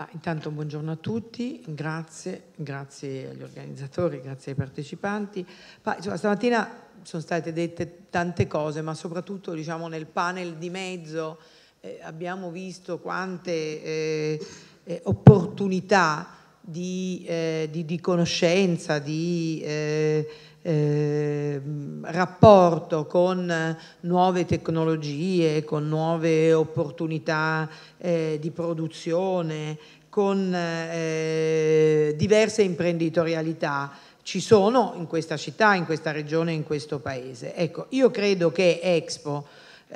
Ma ah, intanto buongiorno a tutti, grazie, grazie agli organizzatori, grazie ai partecipanti. Ma, insomma, stamattina sono state dette tante cose, ma soprattutto diciamo, nel panel di mezzo eh, abbiamo visto quante eh, eh, opportunità di, eh, di, di, conoscenza, di eh, Ehm, rapporto con nuove tecnologie, con nuove opportunità eh, di produzione, con eh, diverse imprenditorialità ci sono in questa città, in questa regione, in questo paese. Ecco, io credo che Expo,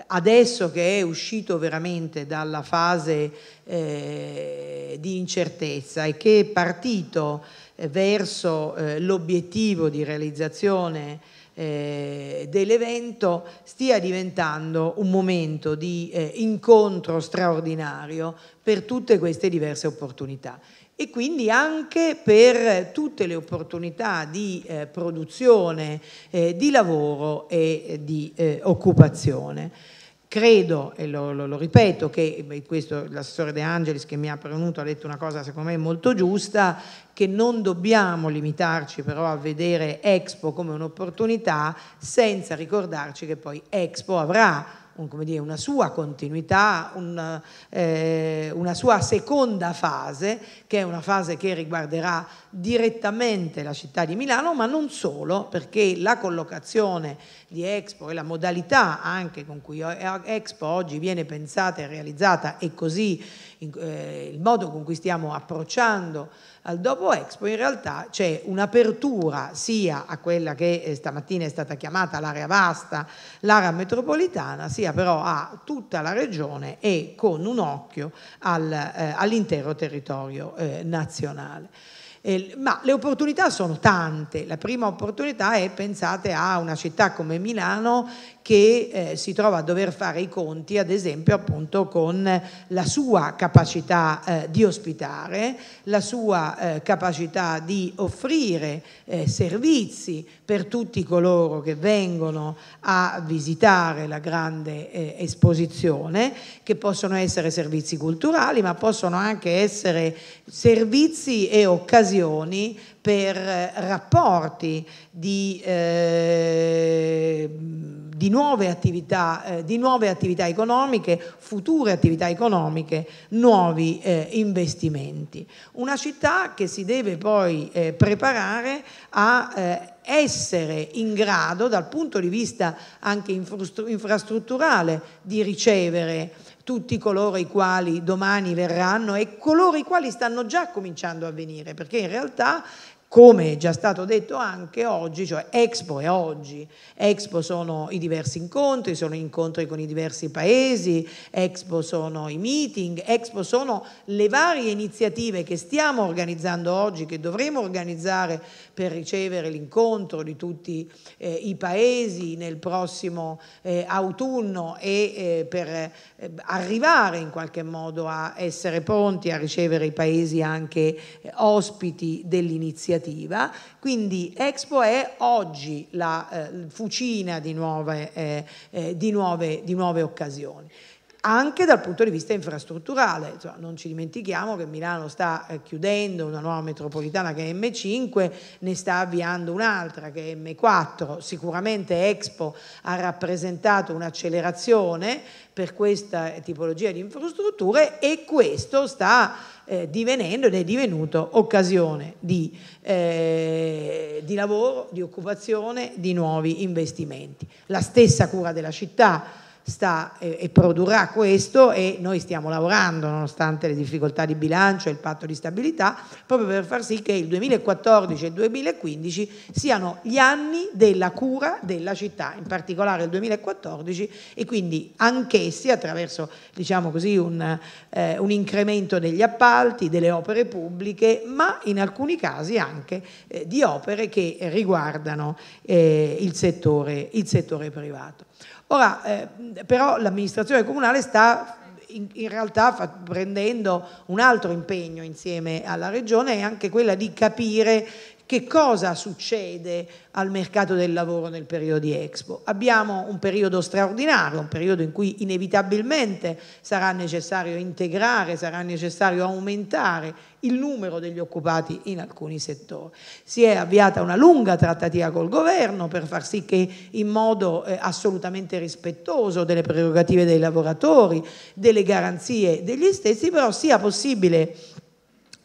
adesso che è uscito veramente dalla fase eh, di incertezza e che è partito eh, verso eh, l'obiettivo di realizzazione eh, dell'evento stia diventando un momento di incontro straordinario per tutte queste diverse opportunità e quindi anche per tutte le opportunità di eh, produzione, eh, di lavoro e eh, di occupazione. Credo, e lo, lo, lo ripeto, che questo, l'assessore De Angelis che mi ha prevenuto ha detto una cosa secondo me molto giusta, che non dobbiamo limitarci però a vedere Expo come un'opportunità senza ricordarci che poi Expo avrà un, dire, una sua continuità, una, eh, una sua seconda fase, che è una fase che riguarderà direttamente la città di Milano, ma non solo, perché la collocazione di Expo e la modalità anche con cui Expo oggi viene pensata e realizzata e così eh, il modo con cui stiamo approcciando al dopo Expo, in realtà c'è un'apertura sia a quella che eh, stamattina è stata chiamata l'area vasta, l'area metropolitana, sia però a tutta la regione e con un occhio al, eh, all'intero territorio eh, nazionale. Eh, ma le opportunità sono tante. La prima opportunità è pensate a una città come Milano che eh, si trova a dover fare i conti ad esempio appunto con la sua capacità eh, di ospitare, la sua eh, capacità di offrire eh, servizi per tutti coloro che vengono a visitare la grande eh, esposizione, che possono essere servizi culturali ma possono anche essere servizi e occasioni per eh, rapporti di di nuove attività, eh, di nuove attività economiche, future attività economiche, nuovi eh, investimenti. Una città che si deve poi eh, preparare a eh, essere in grado, dal punto di vista anche infrastrutturale, di ricevere tutti coloro i quali domani verranno e coloro i quali stanno già cominciando a venire, perché in realtà come è già stato detto anche oggi, cioè Expo è oggi, Expo sono i diversi incontri, sono gli incontri con i diversi paesi, Expo sono i meeting, Expo sono le varie iniziative che stiamo organizzando oggi, che dovremo organizzare per ricevere l'incontro di tutti eh, i paesi nel prossimo eh, autunno e eh, per eh, arrivare in qualche modo a essere pronti a ricevere i paesi anche eh, ospiti dell'iniziativa iniziativa, quindi Expo è oggi la eh, fucina di nuove, eh, eh, di, nuove, di nuove occasioni anche dal punto di vista infrastrutturale. Insomma, non ci dimentichiamo che Milano sta eh, chiudendo una nuova metropolitana che è M5, ne sta avviando un'altra che è M4. Sicuramente Expo ha rappresentato un'accelerazione per questa tipologia di infrastrutture e questo sta eh, divenendo ed è divenuto occasione di, eh, di lavoro, di occupazione, di nuovi investimenti. La stessa cura della città sta e, produrrà questo e noi stiamo lavorando nonostante le difficoltà di bilancio e il patto di stabilità proprio per far sì che il 2014 e il 2015 siano gli anni della cura della città, in particolare il 2014 e quindi anch'essi attraverso diciamo così, un, eh, un, incremento degli appalti, delle opere pubbliche, ma in alcuni casi anche eh, di opere che riguardano eh, il, settore, il settore privato. Ora, eh, però l'amministrazione comunale sta in, in realtà fa, prendendo un altro impegno insieme alla regione è anche quella di capire che cosa succede al mercato del lavoro nel periodo di Expo. Abbiamo un periodo straordinario, un periodo in cui inevitabilmente sarà necessario integrare, sarà necessario aumentare il numero degli occupati in alcuni settori. Si è avviata una lunga trattativa col governo per far sì che in modo eh, assolutamente rispettoso delle prerogative dei lavoratori, delle garanzie degli stessi, però sia possibile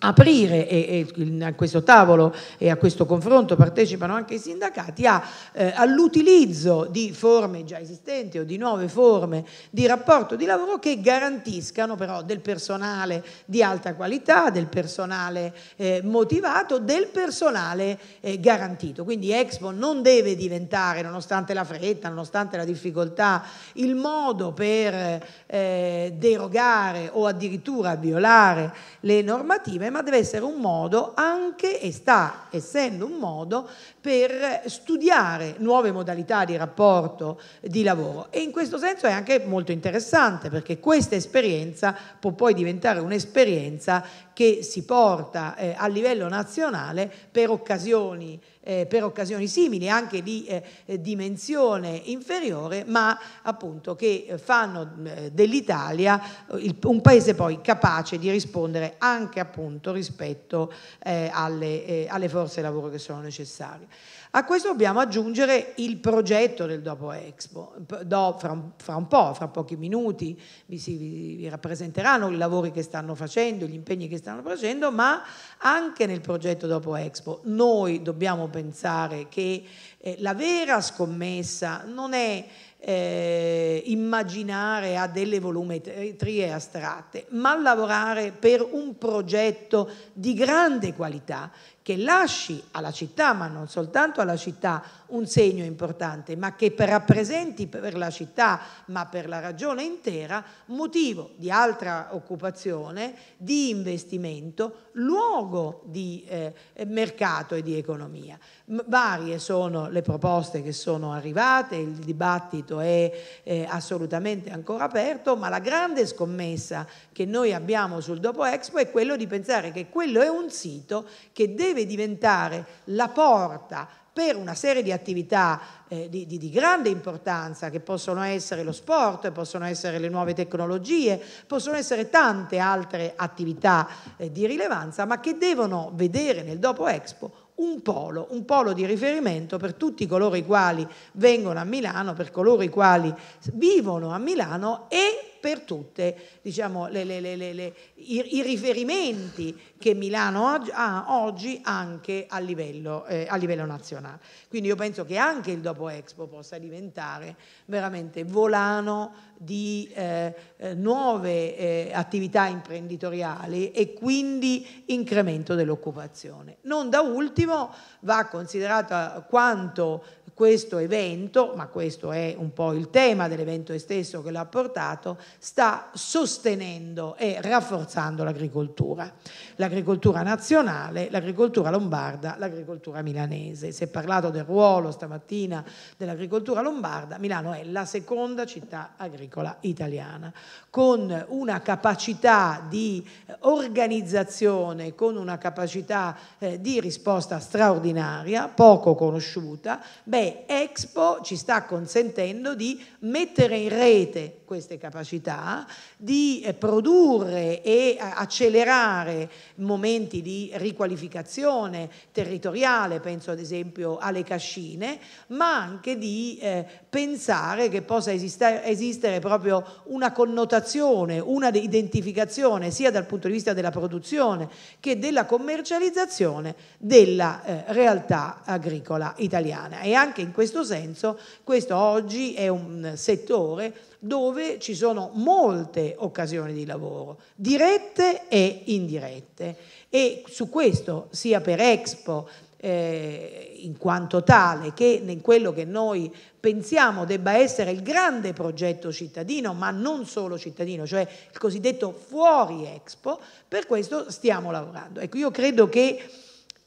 aprire e, e, a questo tavolo e a questo confronto partecipano anche i sindacati a, eh, all'utilizzo di forme già esistenti o di nuove forme di rapporto di lavoro che garantiscano però del personale di alta qualità, del personale eh, motivato, del personale eh, garantito. Quindi Expo non deve diventare, nonostante la fretta, nonostante la difficoltà, il modo per eh, derogare o addirittura violare le normative, ma deve essere un modo anche e sta essendo un modo per studiare nuove modalità di rapporto di lavoro e in questo senso è anche molto interessante perché questa esperienza può poi diventare un'esperienza che si porta eh, a livello nazionale per occasioni, eh, per occasioni simili, anche di eh, eh dimensione inferiore, ma appunto che fanno eh, dell'Italia eh, un paese poi capace di rispondere anche appunto rispetto alle, alle forze lavoro che sono necessarie. A questo dobbiamo aggiungere il progetto del dopo Expo, do, fra, un, fra, un, po', fra pochi minuti vi, si, vi, vi rappresenteranno i lavori che stanno facendo, gli impegni che stanno facendo, ma anche nel progetto dopo Expo noi dobbiamo pensare che eh, la vera scommessa non è eh, immaginare a delle volumetrie astratte, ma lavorare per un progetto di grande qualità che lasci alla città, ma non soltanto alla città, un segno importante, ma che rappresenti per la città, ma per la ragione intera, motivo di altra occupazione, di investimento, luogo di eh, mercato e di economia. varie sono le proposte che sono arrivate, il dibattito è eh, assolutamente ancora aperto, ma la grande scommessa che noi abbiamo sul dopo Expo è quello di pensare che quello è un sito che deve deve diventare la porta per una serie di attività eh, di, di, di, grande importanza che possono essere lo sport, possono essere le nuove tecnologie, possono essere tante altre attività eh, di rilevanza, ma che devono vedere nel dopo Expo un polo, un polo di riferimento per tutti coloro i quali vengono a Milano, per coloro i quali vivono a Milano e per tutti diciamo, i, i, riferimenti che Milano ha oggi anche a livello, eh, a livello, nazionale. Quindi io penso che anche il dopo Expo possa diventare veramente volano di eh, eh nuove eh, attività imprenditoriali e quindi incremento dell'occupazione. Non da ultimo va considerata quanto questo evento, ma questo è un po' il tema dell'evento stesso che l'ha portato, sta sostenendo e rafforzando l'agricoltura, l'agricoltura nazionale, l'agricoltura lombarda, l'agricoltura milanese. Si è parlato del ruolo stamattina dell'agricoltura lombarda, Milano è la seconda città agricola italiana, con una capacità di eh, organizzazione, con una capacità eh, di risposta straordinaria, poco conosciuta. Beh, Expo ci sta consentendo di mettere in rete queste capacità, di eh, produrre e eh, accelerare momenti di riqualificazione territoriale, penso ad esempio alle cascine, ma anche di eh, pensare che possa esistere, esistere proprio una connotazione, una identificazione sia dal punto di vista della produzione che della commercializzazione della eh, realtà agricola italiana e anche anche in questo senso questo oggi è un settore dove ci sono molte occasioni di lavoro, dirette e indirette. E su questo, sia per Expo eh, in quanto tale che in quello che noi pensiamo debba essere il grande progetto cittadino, ma non solo cittadino, cioè il cosiddetto fuori Expo, per questo stiamo lavorando. Ecco, io credo che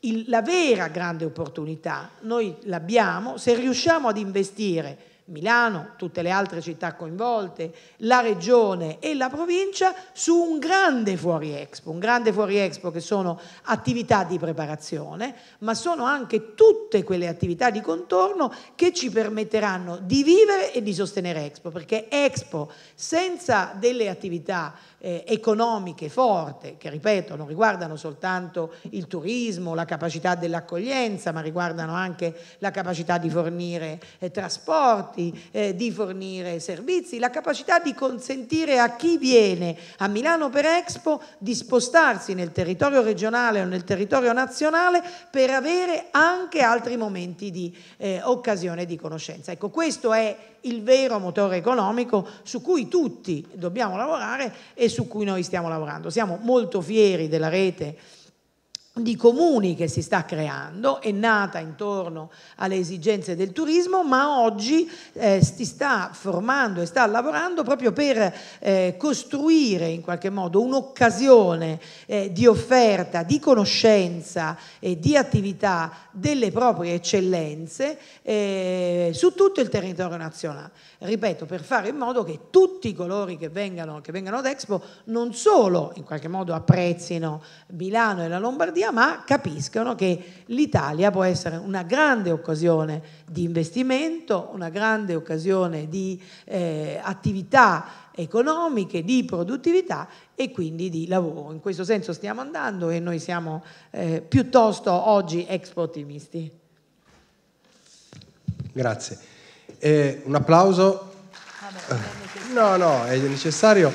il, la vera grande opportunità noi l'abbiamo se riusciamo ad investire Milano, tutte le altre città coinvolte, la regione e la provincia su un grande fuori expo, un grande fuori expo che sono attività di preparazione, ma sono anche tutte quelle attività di contorno che ci permetteranno di vivere e di sostenere Expo, perché Expo senza delle attività eh, economiche forti, che ripeto non riguardano soltanto il turismo, la capacità dell'accoglienza, ma riguardano anche la capacità di fornire eh, trasporti, trasporti, eh, di fornire servizi, la capacità di consentire a chi viene a Milano per Expo di spostarsi nel territorio regionale o nel territorio nazionale per avere anche altri momenti di eh, occasione di conoscenza. Ecco, questo è il vero motore economico su cui tutti dobbiamo lavorare e su cui noi stiamo lavorando. Siamo molto fieri della rete di comuni che si sta creando, è nata intorno alle esigenze del turismo, ma oggi eh, si sta formando e sta lavorando proprio per eh, costruire in qualche modo un'occasione eh, di offerta, di conoscenza e di attività delle proprie eccellenze eh, su tutto il territorio nazionale. Ripeto, per fare in modo che tutti coloro che vengano, che vengano ad Expo non solo in qualche modo apprezzino Milano e la Lombardia, l'Italia, ma capiscono che l'Italia può essere una grande occasione di investimento, una grande occasione di eh, attività economiche, di produttività e quindi di lavoro. In questo senso stiamo andando e noi siamo eh, piuttosto oggi expo ottimisti. Grazie. Eh, un applauso. No, no, è necessario.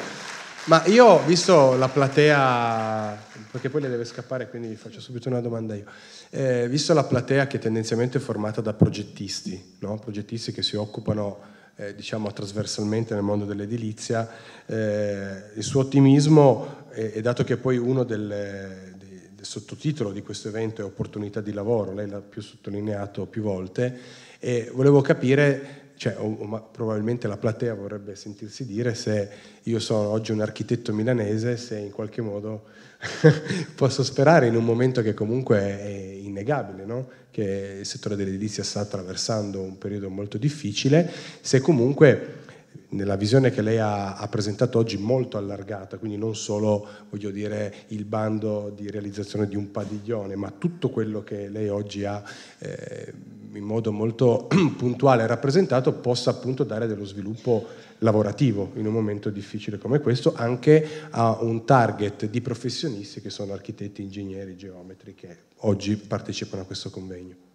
Ma io ho visto la platea perché poi le deve scappare, quindi faccio subito una domanda io. Eh, visto la platea che è tendenzialmente formata da progettisti, no? progettisti che si occupano eh, diciamo trasversalmente nel mondo dell'edilizia, eh, il suo ottimismo, e dato che poi uno delle, dei, del sottotitolo di questo evento è opportunità di lavoro, lei l'ha più sottolineato più volte, e volevo capire cioè, o, probabilmente la platea vorrebbe sentirsi dire se io sono oggi un architetto milanese, se in qualche modo posso sperare in un momento che comunque è innegabile, no? che il settore dell'edilizia sta attraversando un periodo molto difficile, se comunque nella visione che lei ha, ha, presentato oggi molto allargata, quindi non solo voglio dire, il bando di realizzazione di un padiglione, ma tutto quello che lei oggi ha eh, in modo molto puntuale e rappresentato possa appunto dare dello sviluppo lavorativo in un momento difficile come questo anche a un target di professionisti che sono architetti, ingegneri, geometri che oggi partecipano a questo convegno.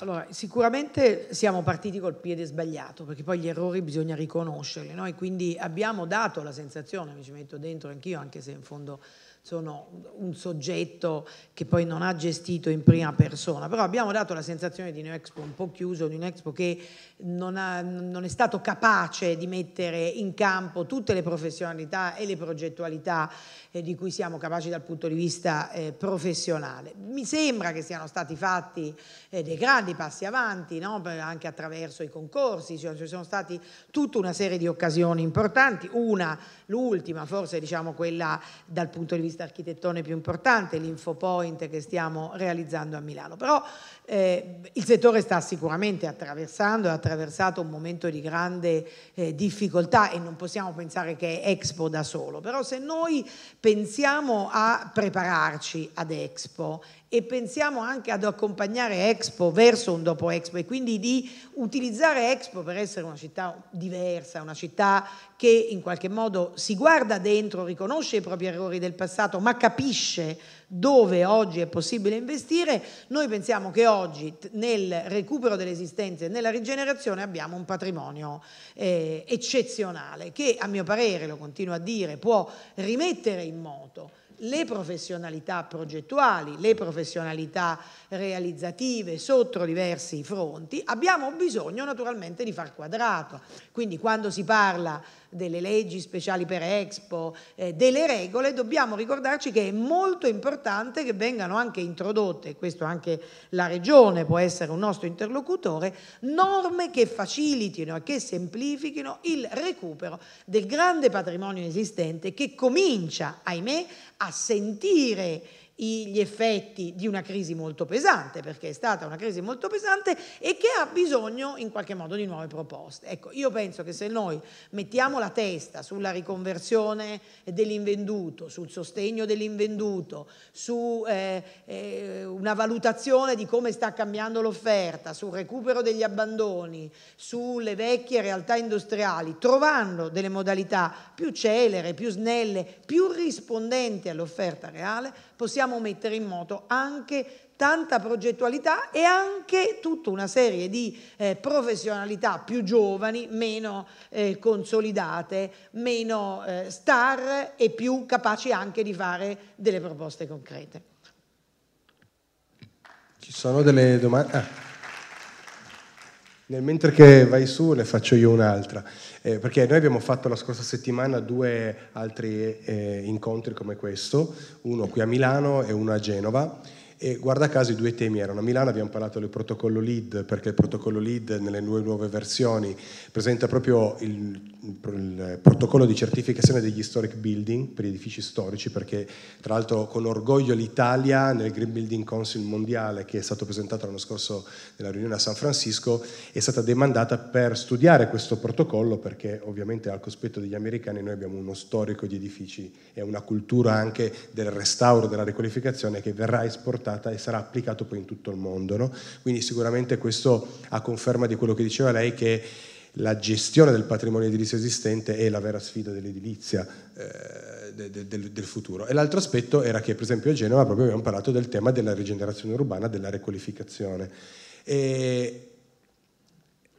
allora, sicuramente siamo partiti col piede sbagliato perché poi gli errori bisogna riconoscerli, noi quindi abbiamo dato la sensazione, mi ci metto dentro anch'io anche se in fondo sono un soggetto che poi non ha gestito in prima persona, però abbiamo dato la sensazione di Expo un po' chiuso, di Expo che non, ha, non, è stato capace di mettere in campo tutte le professionalità e le progettualità eh, di cui siamo capaci dal punto di vista eh, professionale. Mi sembra che siano stati fatti eh, dei grandi passi avanti, no? anche attraverso i concorsi, cioè, ci sono state tutta una serie di occasioni importanti, una, l'ultima, forse diciamo quella dal punto di vista architettone più importante, l'Infopoint che stiamo realizzando a Milano. Però eh, il settore sta sicuramente attraversando, ha attraversato un momento di grande eh, difficoltà e non possiamo pensare che è Expo da solo, però se noi pensiamo a prepararci ad Expo e pensiamo anche ad accompagnare Expo verso un dopo Expo e quindi di utilizzare Expo per essere una città diversa, una città che in qualche modo si guarda dentro, riconosce i propri errori del passato, ma capisce dove oggi è possibile investire, noi pensiamo che oggi nel recupero dell'esistenza e nella rigenerazione abbiamo un patrimonio eh, eccezionale che a mio parere, lo continuo a dire, può rimettere in moto le professionalità progettuali, le professionalità realizzative sotto diversi fronti, abbiamo bisogno naturalmente di far quadrato. Quindi quando si parla delle leggi speciali per Expo, eh, delle regole, dobbiamo ricordarci che è molto importante che vengano anche introdotte, questo anche la Regione può essere un nostro interlocutore, norme che facilitino e che semplifichino il recupero del grande patrimonio esistente che comincia, ahimè, a sentire gli effetti di una crisi molto pesante, perché è stata una crisi molto pesante e che ha bisogno in qualche modo di nuove proposte. Ecco, io penso che se noi mettiamo la testa sulla riconversione dell'invenduto, sul sostegno dell'invenduto, su eh, eh, una valutazione di come sta cambiando l'offerta, sul recupero degli abbandoni, sulle vecchie realtà industriali, trovando delle modalità più celere, più snelle, più rispondenti all'offerta reale, possiamo mettere in moto anche tanta progettualità e anche tutta una serie di eh, professionalità più giovani, meno eh, consolidate, meno eh, star e più capaci anche di fare delle proposte concrete. Ci sono delle domande? Ah. Nel mentre che vai su ne faccio io un'altra, eh, perché noi abbiamo fatto la scorsa settimana due altri eh, incontri come questo, uno qui a Milano e uno a Genova. E guarda caso i due temi erano, a Milano abbiamo parlato del protocollo LEAD, perché il protocollo LEAD nelle nuove, nuove versioni presenta proprio il, il protocollo di certificazione degli historic building per gli edifici storici perché tra l'altro con orgoglio l'Italia nel Green Building Council mondiale che è stato presentato l'anno scorso nella riunione a San Francisco è stata demandata per studiare questo protocollo perché ovviamente al cospetto degli americani noi abbiamo uno storico di edifici e una cultura anche del restauro, della riqualificazione che verrà esportata e sarà applicato poi in tutto il mondo. No? Quindi sicuramente questo a conferma di quello che diceva lei che la gestione del patrimonio edilizio esistente è la vera sfida dell'edilizia eh, de, de, del futuro. E l'altro aspetto era che per esempio a Genova proprio abbiamo parlato del tema della rigenerazione urbana, della riqualificazione. E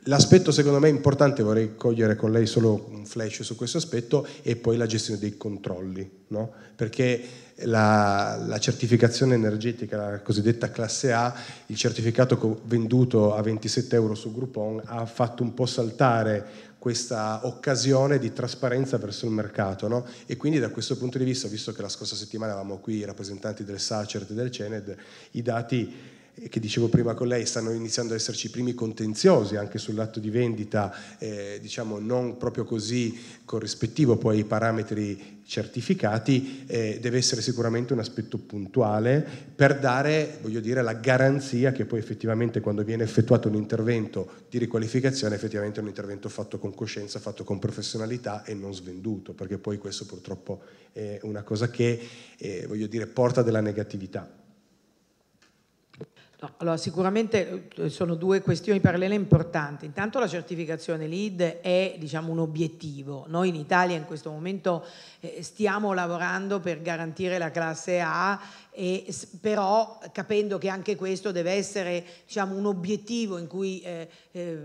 L'aspetto secondo me importante, vorrei cogliere con lei solo un flash su questo aspetto, è poi la gestione dei controlli, no? perché la, la, certificazione energetica, la cosiddetta classe A, il certificato venduto a 27 euro su Groupon ha fatto un po' saltare questa occasione di trasparenza verso il mercato no? e quindi da questo punto di vista, visto che la scorsa settimana avevamo qui i rappresentanti del SACERT e del CENED, i dati che dicevo prima con lei, stanno iniziando ad esserci i primi contenziosi anche sull'atto di vendita, eh, diciamo non proprio così corrispettivo poi ai parametri certificati, eh, deve essere sicuramente un aspetto puntuale per dare, voglio dire, la garanzia che poi effettivamente quando viene effettuato un intervento di riqualificazione, effettivamente è un intervento fatto con coscienza, fatto con professionalità e non svenduto, perché poi questo purtroppo è una cosa che, eh, voglio dire, porta della negatività. No, certo. allora sicuramente eh, sono due questioni parallele importanti. Intanto la certificazione LEED è diciamo, un obiettivo. Noi in Italia in questo momento eh, stiamo lavorando per garantire la classe A e, però capendo che anche questo deve essere diciamo, un obiettivo cui, eh, eh,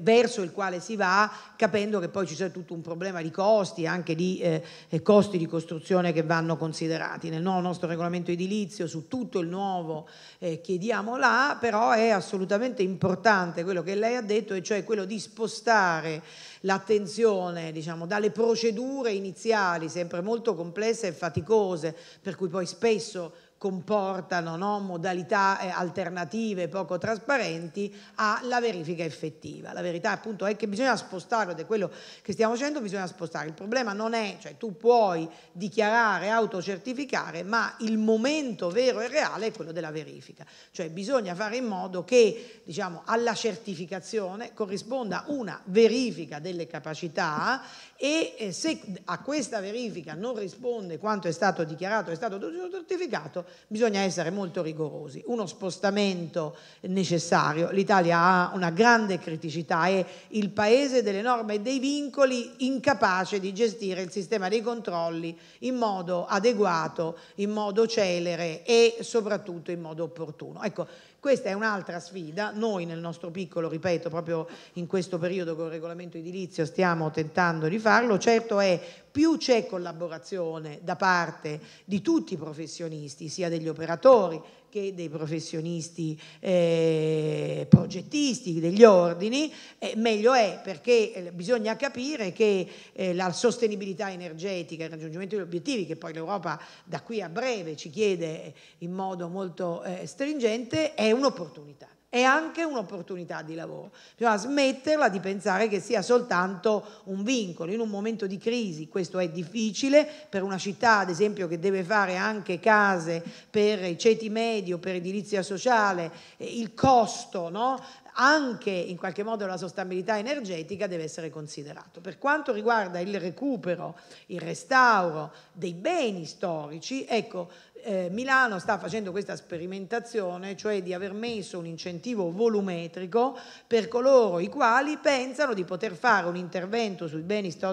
verso il quale si va, capendo che poi ci sia tutto un problema di costi, anche di eh, eh costi di costruzione che vanno considerati. Nel nuovo nostro regolamento edilizio su tutto il nuovo eh, chiediamo là, però è assolutamente importante quello che lei ha detto, e cioè quello di spostare l'attenzione diciamo, dalle procedure iniziali, sempre molto complesse e faticose, per cui poi spesso comportano no, modalità eh, alternative poco trasparenti alla verifica effettiva. La verità appunto è che bisogna spostarlo ed è quello che stiamo facendo, bisogna spostare. Il problema non è, cioè tu puoi dichiarare, autocertificare, ma il momento vero e reale è quello della verifica. Cioè bisogna fare in modo che diciamo, alla certificazione corrisponda una verifica delle capacità e eh, se a questa verifica non risponde quanto è stato dichiarato, è stato certificato, bisogna essere molto rigorosi. Uno spostamento necessario, l'Italia ha una grande criticità, è il paese delle norme e dei vincoli incapace di gestire il sistema dei controlli in modo adeguato, in modo celere e soprattutto in modo opportuno. Ecco, questa è un'altra sfida, noi nel nostro piccolo, ripeto, proprio in questo periodo con il regolamento edilizio stiamo tentando di farlo, certo è più c'è collaborazione da parte di tutti i professionisti, sia degli operatori che dei professionisti eh, progettisti, degli ordini, eh, meglio è perché eh, bisogna capire che eh, la sostenibilità energetica, il raggiungimento degli obiettivi che poi l'Europa da qui a breve ci chiede in modo molto eh, stringente è un'opportunità è anche un'opportunità di lavoro. Bisogna smetterla di pensare che sia soltanto un vincolo. In un momento di crisi questo è difficile per una città, ad esempio, che deve fare anche case per i ceti medio, per edilizia sociale, eh, il costo, no? anche in qualche modo la sostenibilità energetica deve essere considerato. Per quanto riguarda il recupero, il restauro dei beni storici, ecco, eh, Milano sta facendo questa sperimentazione, cioè di aver messo un incentivo volumetrico per coloro i quali pensano di poter fare un intervento sui beni storici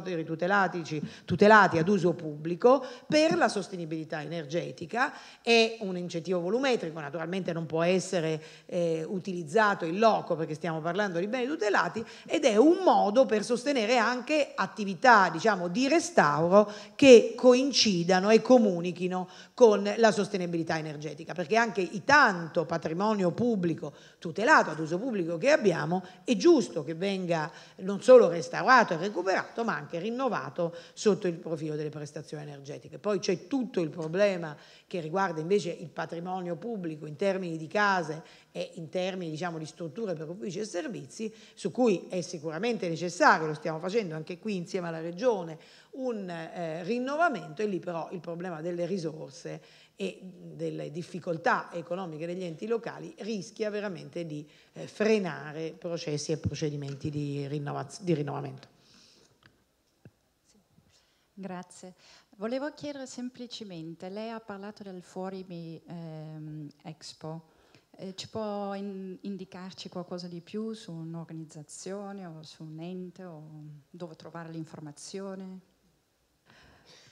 tutelati ad uso pubblico per la sostenibilità energetica. È un incentivo volumetrico, naturalmente non può essere eh, utilizzato in loco perché stiamo parlando di beni tutelati ed è un modo per sostenere anche attività diciamo, di restauro che coincidano e comunichino con la sostenibilità energetica, perché anche il tanto patrimonio pubblico tutelato ad uso pubblico che abbiamo è giusto che venga non solo restaurato e recuperato, ma anche rinnovato sotto il profilo delle prestazioni energetiche. Poi c'è tutto il problema che riguarda invece il patrimonio pubblico in termini di case e in termini diciamo, di strutture per uffici e servizi, su cui è sicuramente necessario, lo stiamo facendo anche qui insieme alla Regione, un eh, rinnovamento e lì però il problema delle risorse e delle difficoltà economiche degli enti locali rischia veramente di eh, frenare processi e procedimenti di, di rinnovamento. Sì. Grazie. Volevo chiedere semplicemente, lei ha parlato del Fuorimi ehm, Expo, eh, ci può in indicarci qualcosa di più su un'organizzazione o su un ente o dove trovare l'informazione?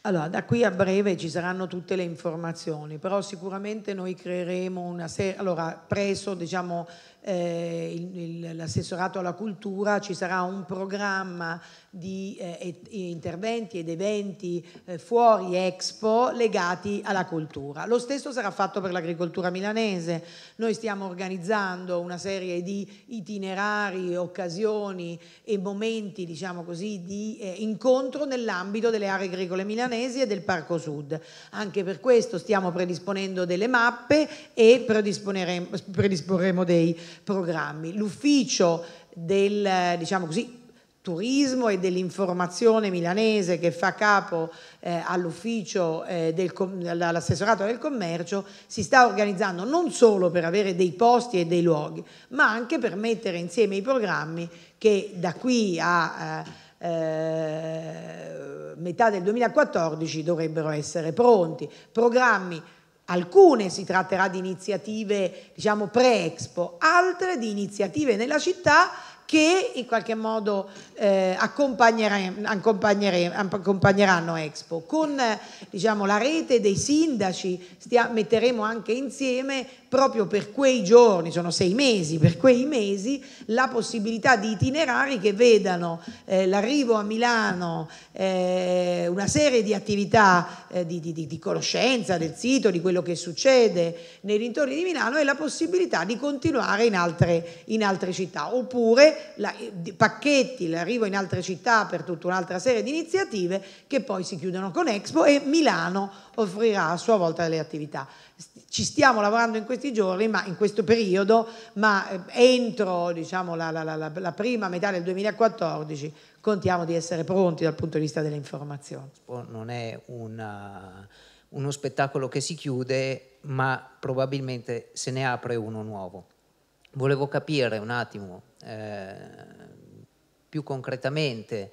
Allora, da qui a breve ci saranno tutte le informazioni, però sicuramente noi creeremo una serie, allora presso diciamo, eh, l'assessorato alla cultura ci sarà un programma di eh, eh, interventi ed eventi eh, fuori Expo legati alla cultura. Lo stesso sarà fatto per l'agricoltura milanese. Noi stiamo organizzando una serie di itinerari, occasioni e momenti, diciamo così, di eh, incontro nell'ambito delle aree agricole milanesi e del Parco Sud. Anche per questo stiamo predisponendo delle mappe e predisporremo dei programmi. L'ufficio del, diciamo così, turismo e dell'informazione milanese che fa capo eh, all'ufficio eh, dell'assessorato del commercio si sta organizzando non solo per avere dei posti e dei luoghi ma anche per mettere insieme i programmi che da qui a eh, eh metà del 2014 dovrebbero essere pronti programmi Alcune si tratterà di iniziative diciamo, pre-Expo, altre di iniziative nella città che in qualche modo eh, accompagneranno Expo. Con diciamo, la rete dei sindaci metteremo anche insieme proprio per quei giorni, sono sei mesi, per quei mesi la possibilità di itinerari che vedano eh, l'arrivo a Milano, eh, una serie di attività eh, di, di, di, conoscenza del sito, di quello che succede nei dintorni di Milano e la possibilità di continuare in altre, in altre città, oppure la, eh, pacchetti, l'arrivo in altre città per tutta un'altra serie di iniziative che poi si chiudono con Expo e Milano offrirà a sua volta delle attività ci stiamo lavorando in questi giorni, ma in questo periodo, ma eh, entro diciamo, la, la, la, la, prima metà del 2014 contiamo di essere pronti dal punto di vista delle informazioni. Non è una, eh, uno spettacolo che si chiude, ma probabilmente se ne apre uno nuovo. Volevo capire un attimo eh, più concretamente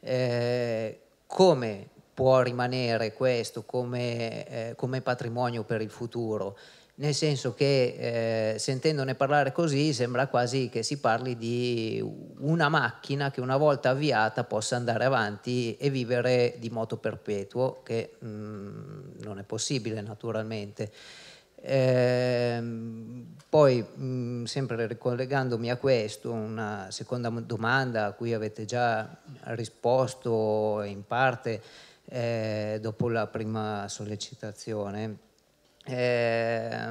eh, come può rimanere questo come, eh, come patrimonio per il futuro nel senso che eh, sentendone parlare così sembra quasi che si parli di una macchina che una volta avviata possa andare avanti e vivere di moto perpetuo, che mh, mm, non è possibile naturalmente. Eh, poi, mh, mm, sempre ricollegandomi a questo, una seconda domanda a cui avete già risposto in parte eh, dopo la prima sollecitazione, eh,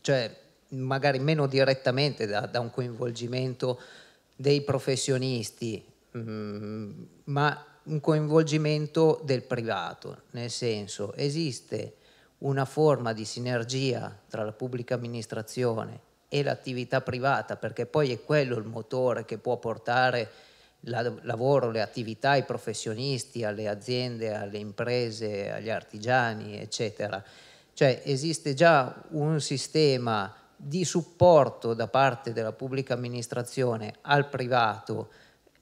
cioè magari meno direttamente da, da un coinvolgimento dei professionisti, mh, mm, ma un coinvolgimento del privato, nel senso esiste una forma di sinergia tra la pubblica amministrazione e l'attività privata, perché poi è quello il motore che può portare il lavoro, le attività, i professionisti, alle aziende, alle imprese, agli artigiani, eccetera. Cioè esiste già un sistema di supporto da parte della pubblica amministrazione al privato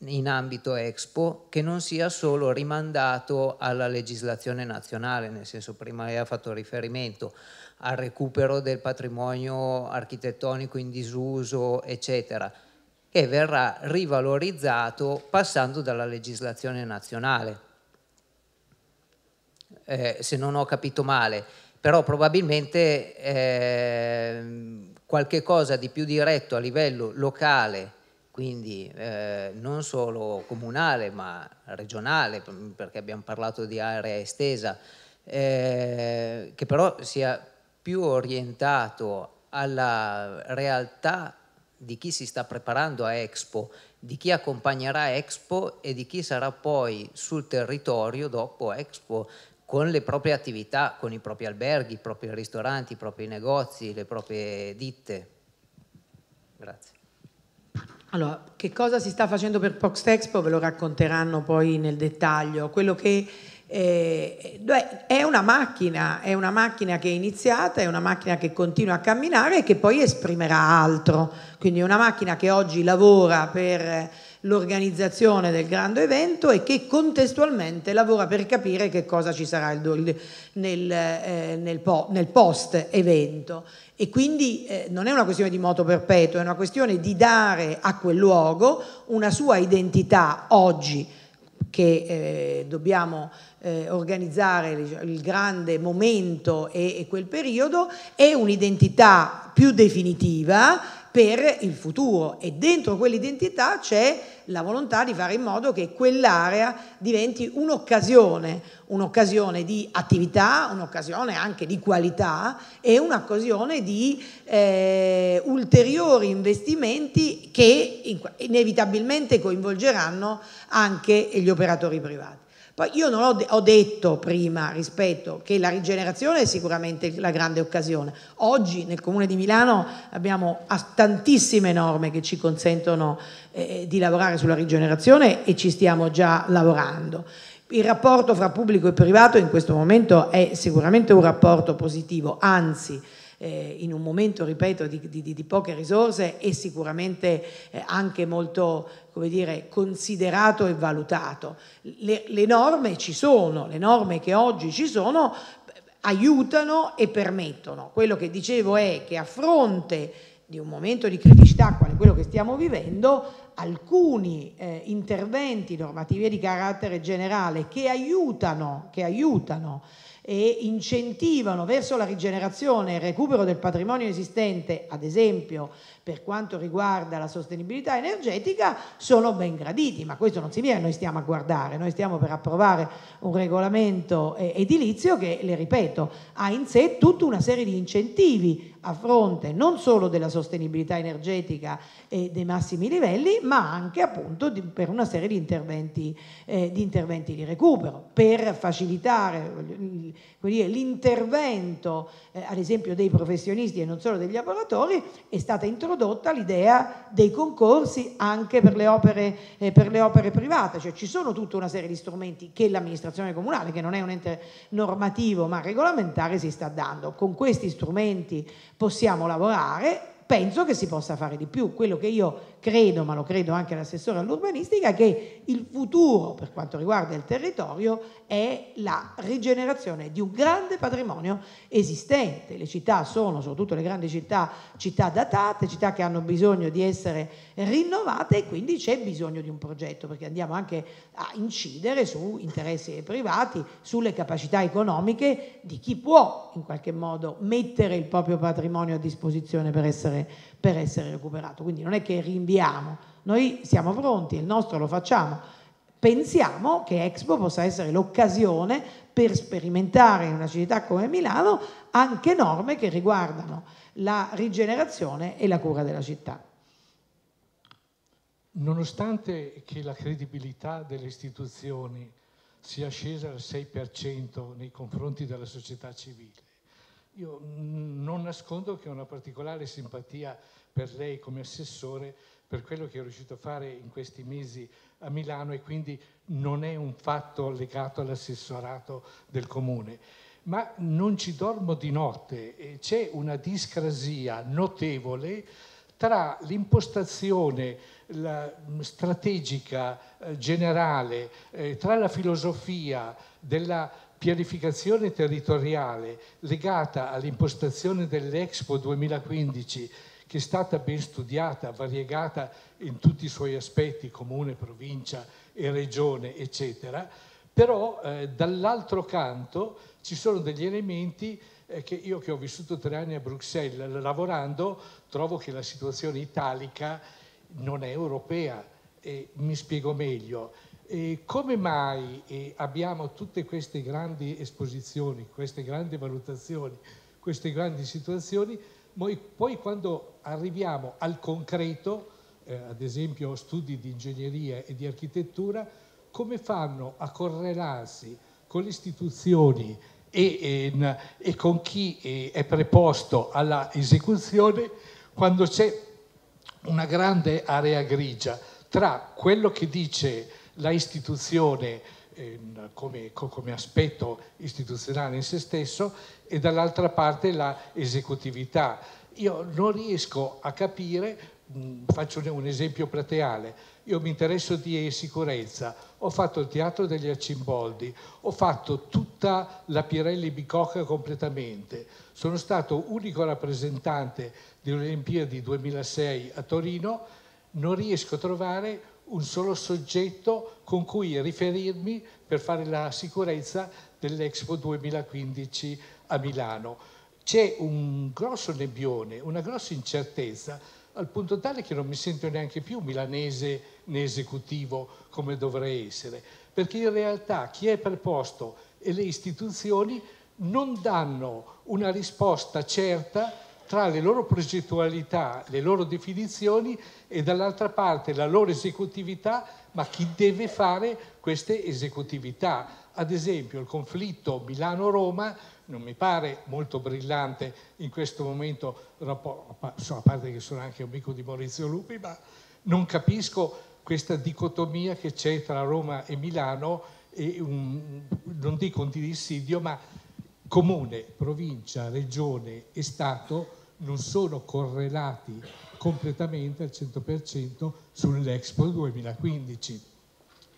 in ambito Expo che non sia solo rimandato alla legislazione nazionale, nel senso prima lei ha fatto riferimento al recupero del patrimonio architettonico in disuso, eccetera e verrà rivalorizzato passando dalla legislazione nazionale. Eh, se non ho capito male, però probabilmente eh, qualche cosa di più diretto a livello locale, quindi eh, non solo comunale ma regionale, mm, perché abbiamo parlato di area estesa, eh, che però sia più orientato alla realtà di chi si sta preparando a Expo, di chi accompagnerà Expo e di chi sarà poi sul territorio dopo Expo con le proprie attività, con i propri alberghi, i propri ristoranti, i propri negozi, le proprie ditte. Grazie. Allora, che cosa si sta facendo per Post Expo ve lo racconteranno poi nel dettaglio. Quello che eh, eh è una macchina, è una macchina che è iniziata, è una macchina che continua a camminare e che poi esprimerà altro. Quindi è una macchina che oggi lavora per l'organizzazione del grande evento e che contestualmente lavora per capire che cosa ci sarà nel, eh, nel, nel, post evento. E quindi eh, non è una questione di moto perpetuo, è una questione di dare a quel luogo una sua identità oggi che eh, dobbiamo eh, organizzare il grande momento e, e quel periodo e un'identità più definitiva per il futuro e dentro quell'identità c'è la volontà di fare in modo che quell'area diventi un'occasione, un'occasione di attività, un'occasione anche di qualità e un'occasione di eh, ulteriori investimenti che inevitabilmente coinvolgeranno anche gli operatori privati. Io non ho, ho, detto prima, rispetto, che la rigenerazione è sicuramente la grande occasione. Oggi nel Comune di Milano abbiamo tantissime norme che ci consentono eh, eh, di lavorare sulla rigenerazione e ci stiamo già lavorando. Il rapporto fra pubblico e privato in questo momento è sicuramente un rapporto positivo, anzi eh, in un momento, ripeto, di, di, di poche risorse è sicuramente eh, anche molto come dire, considerato e valutato. Le, le norme ci sono, le norme che oggi ci sono eh, aiutano e permettono. Quello che dicevo è che a fronte di un momento di criticità quale quello che stiamo vivendo, alcuni eh, interventi normativi di carattere generale che aiutano, che aiutano e incentivano verso la rigenerazione e il recupero del patrimonio esistente, ad esempio per quanto riguarda la sostenibilità energetica sono ben graditi, ma questo non si viene, noi stiamo a guardare, noi stiamo per approvare un regolamento eh, edilizio che, le ripeto, ha in sé tutta una serie di incentivi a fronte non solo della sostenibilità energetica e eh, dei massimi livelli, ma anche appunto di, per una serie di interventi, eh, di interventi, di recupero, per facilitare dire, l'intervento eh, ad esempio dei professionisti e non solo degli lavoratori è stata introdotta introdotta l'idea dei concorsi anche per le, opere, eh, per le, opere, private, cioè ci sono tutta una serie di strumenti che l'amministrazione comunale, che non è un ente normativo ma regolamentare, si sta dando. Con questi strumenti possiamo lavorare, penso che si possa fare di più. Quello che io credo, ma lo credo anche l'assessore all'urbanistica, che il futuro per quanto riguarda il territorio è la rigenerazione di un grande patrimonio esistente. Le città sono, soprattutto le grandi città, città datate, città che hanno bisogno di essere rinnovate e quindi c'è bisogno di un progetto perché andiamo anche a incidere su interessi privati, sulle capacità economiche di chi può in qualche modo mettere il proprio patrimonio a disposizione per essere rinnovato per essere recuperato. Quindi non è che rinviamo, noi siamo pronti, il nostro lo facciamo. Pensiamo che Expo possa essere l'occasione per sperimentare in una città come Milano anche norme che riguardano la rigenerazione e la cura della città. Nonostante che la credibilità delle istituzioni sia scesa al 6% nei confronti della società civile, io non nascondo che ho una particolare simpatia per lei come assessore, per quello che è riuscito a fare in questi mesi a Milano e quindi non è un fatto legato all'assessorato del comune. Ma non ci dormo di notte, c'è una discrasia notevole tra l'impostazione strategica eh, generale, eh, tra la filosofia della pianificazione territoriale legata all'impostazione dell'Expo 2015 che è stata ben studiata, variegata in tutti i suoi aspetti, comune, provincia e regione, eccetera, però eh, dall'altro canto ci sono degli elementi eh, che io che ho vissuto tre anni a Bruxelles lavorando trovo che la situazione italica non è europea e mi spiego meglio e come mai abbiamo tutte queste grandi esposizioni, queste grandi valutazioni, queste grandi situazioni, poi quando arriviamo al concreto, eh, ad esempio studi di ingegneria e di architettura, come fanno a correlarsi con le istituzioni e, e, e con chi è preposto alla esecuzione quando c'è una grande area grigia tra quello che dice la istituzione ehm, come, come, aspetto istituzionale in se stesso e dall'altra parte la esecutività. Io non riesco a capire, faccio un esempio plateale, io mi interesso di sicurezza, ho fatto il teatro degli Accimboldi, ho fatto tutta la Pirelli Bicocca completamente, sono stato unico rappresentante delle Olimpiadi 2006 a Torino, non riesco a trovare un solo soggetto con cui riferirmi per fare la sicurezza dell'Expo 2015 a Milano. C'è un grosso nebbione, una grossa incertezza, al punto tale che non mi sento neanche più milanese né esecutivo come dovrei essere, perché in realtà chi è preposto e le istituzioni non danno una risposta certa tra le loro progettualità, le loro definizioni e dall'altra parte la loro esecutività, ma chi deve fare queste esecutività. Ad esempio il conflitto Milano-Roma non mi pare molto brillante in questo momento, a parte che sono anche amico di Maurizio Lupi, ma non capisco questa dicotomia che c'è tra Roma e Milano, e un, non dico un dissidio, ma comune, provincia, regione e Stato non sono correlati completamente al 100% sull'Expo 2015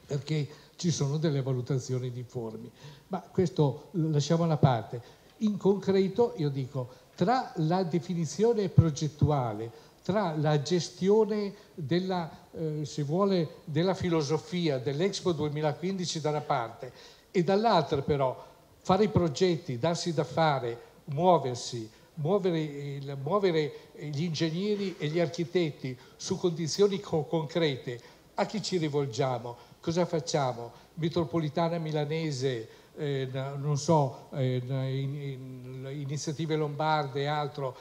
perché ci sono delle valutazioni difformi. Ma questo lo lasciamo alla parte. In concreto io dico, tra la definizione progettuale, tra la gestione della, eh, vuole, della filosofia dell'Expo 2015 da una parte e dall'altra però fare i progetti, darsi da fare, muoversi, muovere, il, muovere gli ingegneri e gli architetti su condizioni co- concrete, a chi ci rivolgiamo? Cosa facciamo? Metropolitana milanese, eh, non so, eh, in, in, iniziative lombarde e altro.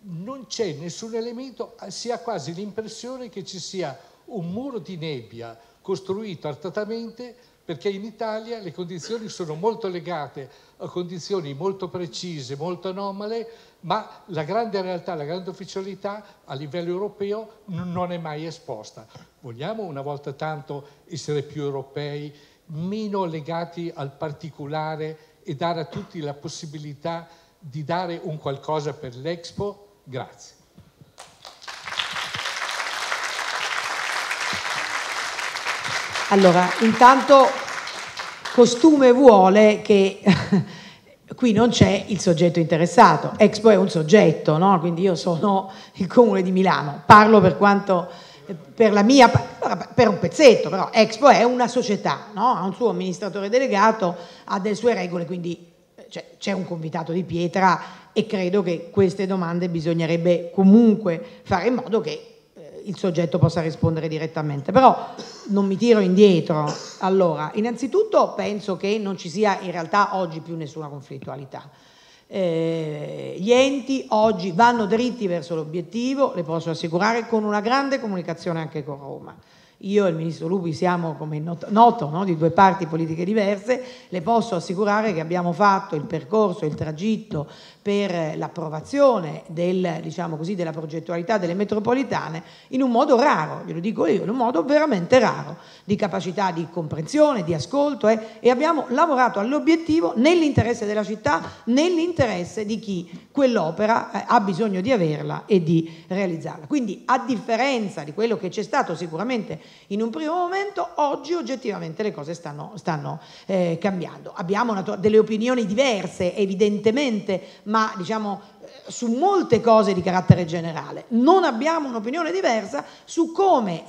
Non c'è nessun elemento, si ha quasi l'impressione che ci sia un muro di nebbia costruito artatamente perché in Italia le condizioni sono molto legate a condizioni molto precise, molto anomale, ma la grande realtà, la grande ufficialità a livello europeo non è mai esposta. Vogliamo una volta tanto essere più europei, meno legati al particolare e dare a tutti la possibilità di dare un qualcosa per l'Expo? Grazie. Allora, intanto costume vuole che qui non c'è il soggetto interessato. Expo è un soggetto, no? quindi io sono il comune di Milano, parlo per quanto per la mia per un pezzetto, però Expo è una società, no? ha un suo amministratore delegato, ha delle sue regole, quindi cioè, c'è un convitato di pietra e credo che queste domande bisognerebbe comunque fare in modo che il soggetto possa rispondere direttamente. Però non mi tiro indietro. Allora, innanzitutto penso che non ci sia in realtà oggi più nessuna conflittualità. Eh, gli enti oggi vanno dritti verso l'obiettivo, le posso assicurare, con una grande comunicazione anche con Roma. Io e il ministro Lupi siamo, come noto, no? di due parti politiche diverse, le posso assicurare che abbiamo fatto il percorso, il tragitto per l'approvazione del, diciamo così, della progettualità delle metropolitane in un modo raro, glielo dico io, in un modo veramente raro, di capacità di comprensione, di ascolto eh, e abbiamo lavorato all'obiettivo nell'interesse della città, nell'interesse di chi quell'opera eh, ha bisogno di averla e di realizzarla. Quindi a differenza di quello che c'è stato sicuramente in un primo momento, oggi oggettivamente le cose stanno, stanno eh, cambiando. Abbiamo delle opinioni diverse evidentemente, ma diciamo eh, su molte cose di carattere generale. Non abbiamo un'opinione diversa su come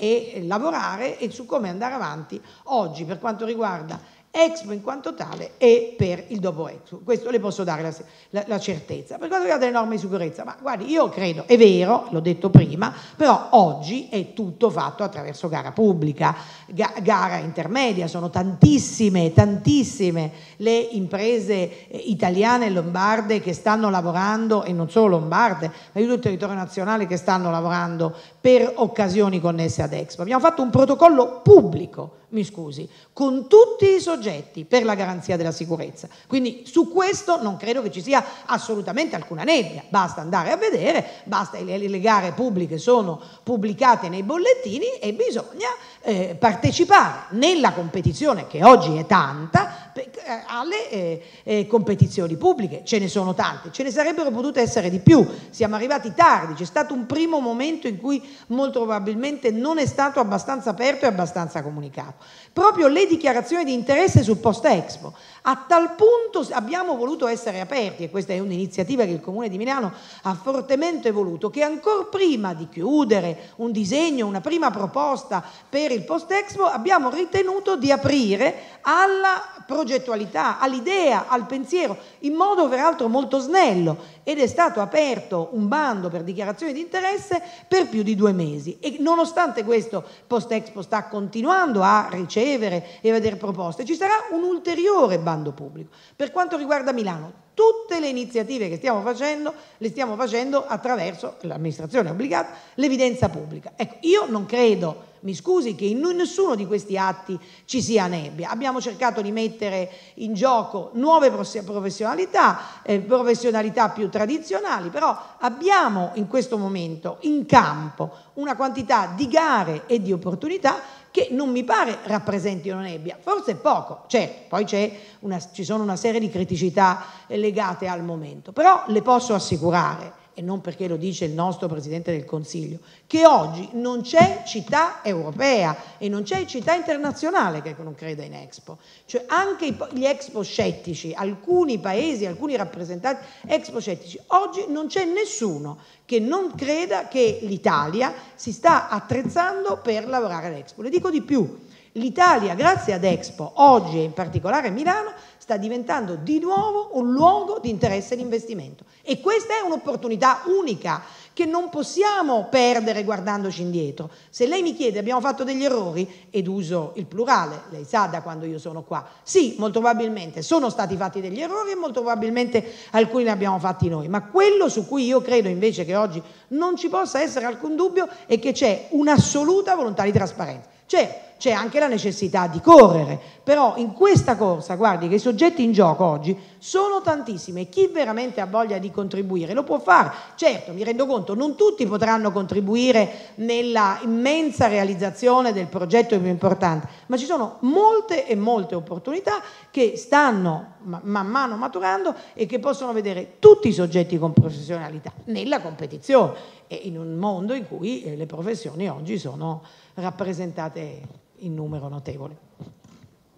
lavorare e su come andare avanti oggi per quanto riguarda Expo in quanto tale e per il dopo Expo. Questo le posso dare la, la, la certezza. Per quanto riguarda le norme di sicurezza, ma guardi, io credo, è vero, l'ho detto prima, però oggi è tutto fatto attraverso gara pubblica, ga, gara intermedia, sono tantissime, tantissime le imprese eh, italiane e lombarde che stanno lavorando, e non solo lombarde, ma di tutto il territorio nazionale che stanno lavorando per occasioni connesse ad Expo. Abbiamo fatto un protocollo pubblico mi scusi, con tutti i soggetti per la garanzia della sicurezza. Quindi su questo non credo che ci sia assolutamente alcuna nebbia, basta andare a vedere, basta, le, gare pubbliche sono pubblicate nei bollettini e bisogna eh, partecipare nella competizione che oggi è tanta per, eh, alle eh, eh, competizioni pubbliche, ce ne sono tante, ce ne sarebbero potute essere di più, siamo arrivati tardi, c'è stato un primo momento in cui molto probabilmente non è stato abbastanza aperto e abbastanza comunicato proprio le dichiarazioni di interesse sul post Expo. A tal punto abbiamo voluto essere aperti, e questa è un'iniziativa che il Comune di Milano ha fortemente voluto, che ancora prima di chiudere un disegno, una prima proposta per il post Expo, abbiamo ritenuto di aprire alla progettualità, all'idea, al pensiero, in modo peraltro molto snello ed è stato aperto un bando per dichiarazione di interesse per più di due mesi e nonostante questo Post Expo sta continuando a ricevere e vedere proposte, ci sarà un ulteriore bando pubblico. Per quanto riguarda Milano, Tutte le iniziative che stiamo facendo le stiamo facendo attraverso l'amministrazione obbligata, l'evidenza pubblica. Ecco, io non credo, mi scusi, che in nessuno di questi atti ci sia nebbia. Abbiamo cercato di mettere in gioco nuove professionalità, eh, professionalità più tradizionali, però abbiamo in questo momento in campo una quantità di gare e di opportunità che non mi pare rappresenti una nebbia, forse poco, certo, poi una, ci sono una serie di criticità legate al momento, però le posso assicurare e non perché lo dice il nostro Presidente del Consiglio, che oggi non c'è città europea e non c'è città internazionale che non creda in Expo. Cioè anche gli Expo scettici, alcuni paesi, alcuni rappresentanti Expo scettici, oggi non c'è nessuno che non creda che l'Italia si sta attrezzando per lavorare all'Expo. Le dico di più, l'Italia grazie ad Expo, oggi e in particolare a Milano, sta diventando di nuovo un luogo di interesse e di investimento e questa è un'opportunità unica che non possiamo perdere guardandoci indietro. Se lei mi chiede abbiamo fatto degli errori ed uso il plurale, lei sa da quando io sono qua, sì, molto probabilmente sono stati fatti degli errori e molto probabilmente alcuni ne abbiamo fatti noi, ma quello su cui io credo invece che oggi non ci possa essere alcun dubbio è che c'è un'assoluta volontà di trasparenza. Certo, c'è anche la necessità di correre, però in questa corsa, guardi che i soggetti in gioco oggi sono tantissimi e chi veramente ha voglia di contribuire lo può fare. Certo, mi rendo conto, non tutti potranno contribuire nella immensa realizzazione del progetto più importante, ma ci sono molte e molte opportunità che stanno man mano maturando e che possono vedere tutti i soggetti con professionalità nella competizione e in un mondo in cui eh, le professioni oggi sono rappresentate in numero notevole.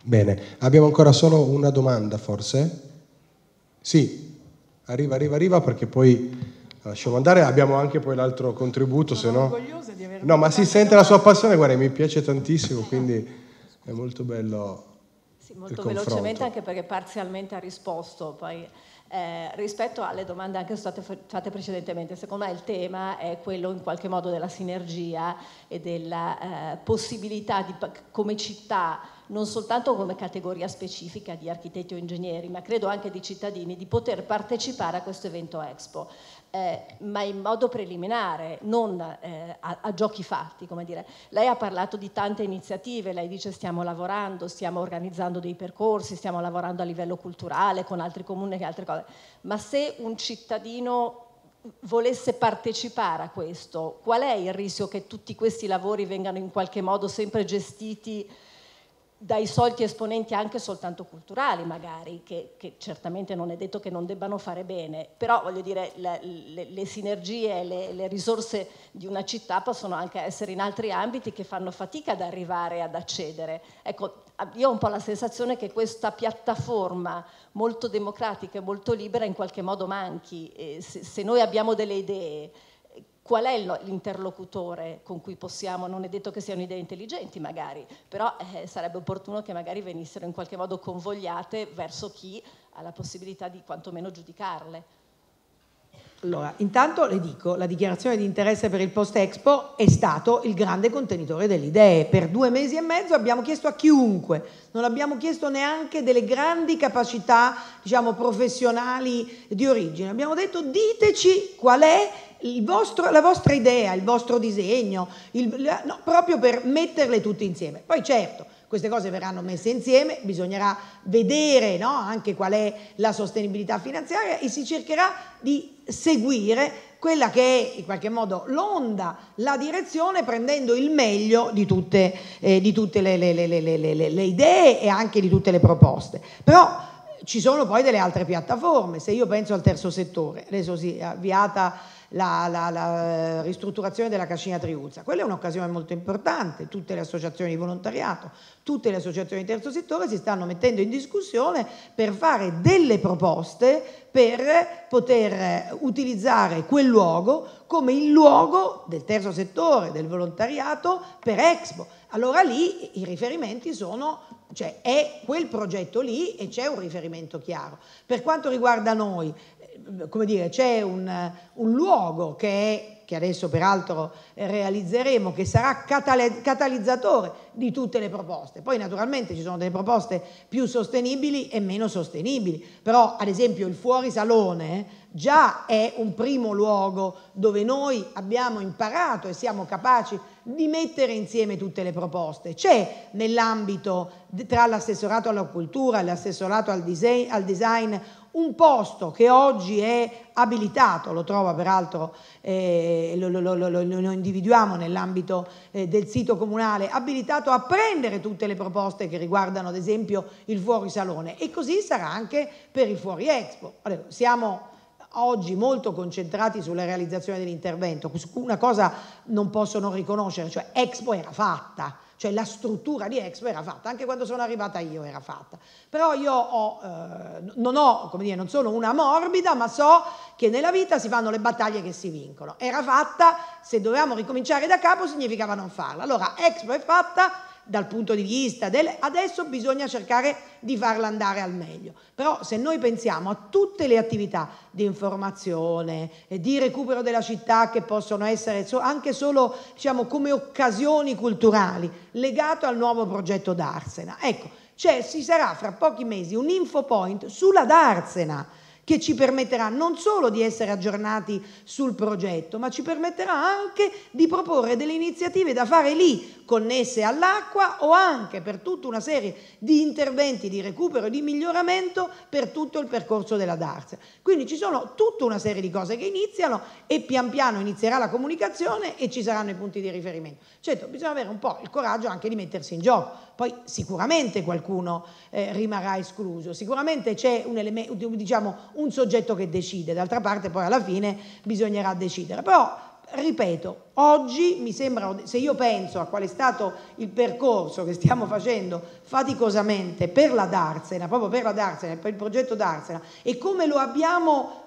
Bene, abbiamo ancora solo una domanda forse? Sì, arriva, arriva, arriva perché poi lasciamo andare, abbiamo anche poi l'altro contributo, Sono se no... Di aver no, ma si sente la sua passione, guarda, mi piace tantissimo, eh. quindi è molto bello. Sì, molto velocemente anche perché parzialmente ha risposto, poi eh, rispetto alle domande anche state fatte precedentemente, secondo me il tema è quello in qualche modo della sinergia e della eh, possibilità di, come città, non soltanto come categoria specifica di architetti o ingegneri, ma credo anche di cittadini, di poter partecipare a questo evento Expo eh, ma in modo preliminare, non eh, a, a, giochi fatti. Lei ha parlato di tante iniziative, lei dice stiamo lavorando, stiamo organizzando dei percorsi, stiamo lavorando a livello culturale con altri comuni e altre cose, ma se un cittadino volesse partecipare a questo, qual è il rischio che tutti questi lavori vengano in qualche modo sempre gestiti? dai soliti esponenti anche soltanto culturali magari, che, che, certamente non è detto che non debbano fare bene, però voglio dire la, le, le, sinergie, le, le, risorse di una città possono anche essere in altri ambiti che fanno fatica ad arrivare, ad accedere. Ecco, io ho un po' la sensazione che questa piattaforma molto democratica e molto libera in qualche modo manchi, eh, se, se noi abbiamo delle idee qual è l'interlocutore con cui possiamo, non è detto che siano idee intelligenti magari, però eh, sarebbe opportuno che magari venissero in qualche modo convogliate verso chi ha la possibilità di quantomeno giudicarle. Allora, intanto le dico, la dichiarazione di interesse per il Post Expo è stato il grande contenitore delle idee. Per due mesi e mezzo abbiamo chiesto a chiunque, non abbiamo chiesto neanche delle grandi capacità, diciamo, professionali di origine. Abbiamo detto diteci qual è vostro, la vostra idea, il vostro disegno, il, no, proprio per metterle tutte insieme. Poi certo, queste cose verranno messe insieme, bisognerà vedere no, anche qual è la sostenibilità finanziaria e si cercherà di seguire quella che è in qualche modo l'onda, la direzione, prendendo il meglio di tutte, eh, di tutte le, le, le, le, idee e anche di tutte le proposte. Però ci sono poi delle altre piattaforme, se io penso al terzo settore, adesso si è avviata la, la, la eh, ristrutturazione della cascina Triuzza. Quella è un'occasione molto importante, tutte le associazioni di volontariato, tutte le associazioni di terzo settore si stanno mettendo in discussione per fare delle proposte per poter utilizzare quel luogo come il luogo del terzo settore, del volontariato per Expo. Allora lì i riferimenti sono cioè è quel progetto lì e c'è un riferimento chiaro. Per quanto riguarda noi, come dire, c'è un, un luogo che è che adesso peraltro realizzeremo, che sarà catalizzatore di tutte le proposte. Poi naturalmente ci sono delle proposte più sostenibili e meno sostenibili, però ad esempio il fuori salone già è un primo luogo dove noi abbiamo imparato e siamo capaci di mettere insieme tutte le proposte. C'è nell'ambito tra l'assessorato alla cultura e l'assessorato al design un posto che oggi è abilitato, lo trova peraltro, eh, lo, lo, lo, lo, individuiamo nell'ambito eh, del sito comunale, abilitato a prendere tutte le proposte che riguardano ad esempio il fuori salone e così sarà anche per il fuori expo. Allora, siamo oggi molto concentrati sulla realizzazione dell'intervento, una cosa non posso non riconoscere, cioè Expo era fatta, cioè la struttura di Expo era fatta, anche quando sono arrivata io era fatta. Però io ho, eh, non, ho, dire, non sono una morbida, ma so che nella vita si fanno le battaglie che si vincono. Era fatta, se dovevamo ricominciare da capo significava non farla. Allora Expo è fatta, dal punto di vista del... Adesso bisogna cercare di farla andare al meglio. Però se noi pensiamo a tutte le attività di informazione, di recupero della città che possono essere anche solo diciamo, come occasioni culturali legate al nuovo progetto Darsena, ecco, cioè, ci sarà fra pochi mesi un info point sulla Darsena che ci permetterà non solo di essere aggiornati sul progetto, ma ci permetterà anche di proporre delle iniziative da fare lì, connesse all'acqua o anche per tutta una serie di interventi di recupero e di miglioramento per tutto il percorso della Darsa. Quindi ci sono tutta una serie di cose che iniziano e pian piano inizierà la comunicazione e ci saranno i punti di riferimento. Certo, bisogna avere un po' il coraggio anche di mettersi in gioco, poi sicuramente qualcuno eh, rimarrà escluso, sicuramente c'è un, elemento, diciamo, un soggetto che decide, d'altra parte poi alla fine bisognerà decidere. Però, ripeto, oggi mi sembra, se io penso a qual è stato il percorso che stiamo facendo faticosamente per la Darsena, proprio per la Darsena, per il progetto Darsena, e come lo abbiamo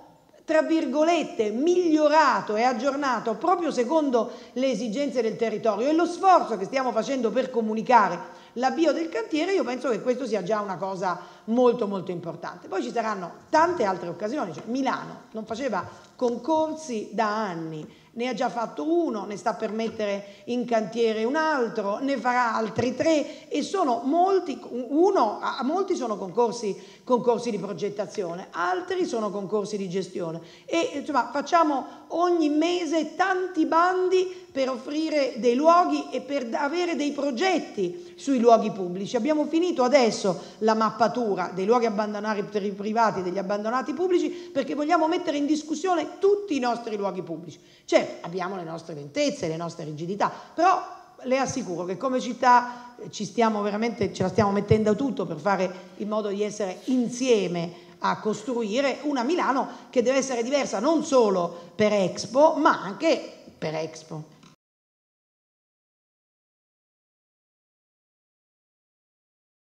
tra virgolette, migliorato e aggiornato proprio secondo le esigenze del territorio e lo sforzo che stiamo facendo per comunicare l'avvio del cantiere, io penso che questo sia già una cosa importante molto molto importante. Poi ci saranno tante altre occasioni, cioè, Milano non faceva concorsi da anni, ne ha già fatto uno, ne sta per mettere in cantiere un altro, ne farà altri tre e sono molti, uno, a molti sono concorsi concorsi di progettazione, altri sono concorsi di gestione e insomma facciamo ogni mese tanti bandi per offrire dei luoghi e per avere dei progetti sui luoghi pubblici. Abbiamo finito adesso la mappatura dei luoghi abbandonati per i privati e degli abbandonati pubblici perché vogliamo mettere in discussione tutti i nostri luoghi pubblici. Certo, abbiamo le nostre lentezze, le nostre rigidità, però le assicuro che come città eh, ci stiamo veramente, ce la stiamo mettendo a tutto per fare in modo di essere insieme a costruire una Milano che deve essere diversa non solo per Expo, ma anche per Expo.